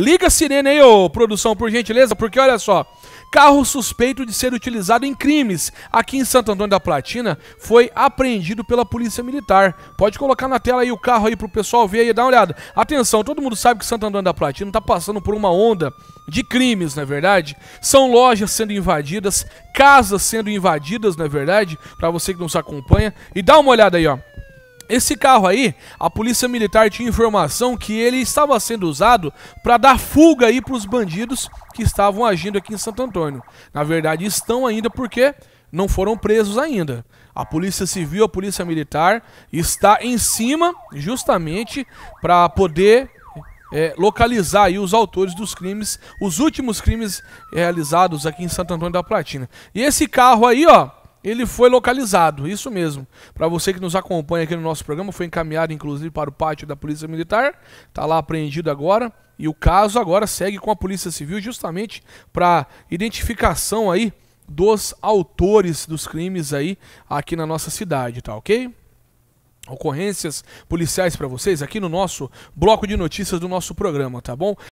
Liga a sirene aí, ô produção, por gentileza, porque olha só. Carro suspeito de ser utilizado em crimes aqui em Santo Antônio da Platina foi apreendido pela Polícia Militar. Pode colocar na tela aí o carro aí pro pessoal ver aí, dar uma olhada. Atenção, todo mundo sabe que Santo Antônio da Platina tá passando por uma onda de crimes, na é verdade. São lojas sendo invadidas, casas sendo invadidas, na é verdade, para você que não se acompanha. E dá uma olhada aí, ó. Esse carro aí, a polícia militar tinha informação que ele estava sendo usado para dar fuga aí para os bandidos que estavam agindo aqui em Santo Antônio. Na verdade, estão ainda porque não foram presos ainda. A polícia civil, a polícia militar está em cima justamente para poder é, localizar aí os autores dos crimes, os últimos crimes realizados aqui em Santo Antônio da Platina. E esse carro aí, ó, ele foi localizado, isso mesmo. Para você que nos acompanha aqui no nosso programa, foi encaminhado inclusive para o pátio da Polícia Militar, está lá apreendido agora e o caso agora segue com a Polícia Civil justamente para identificação aí dos autores dos crimes aí aqui na nossa cidade, tá OK? Ocorrências policiais para vocês aqui no nosso bloco de notícias do nosso programa, tá bom?